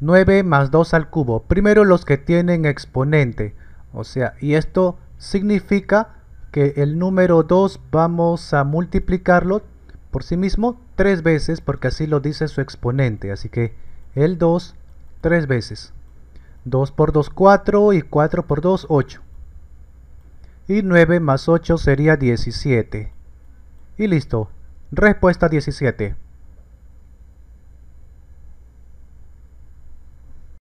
9 más 2 al cubo. Primero los que tienen exponente. O sea, y esto significa que el número 2 vamos a multiplicarlo por sí mismo tres veces porque así lo dice su exponente. Así que el 2 tres veces. 2 por 2, 4 y 4 por 2, 8. Y 9 más 8 sería 17. Y listo. Respuesta 17.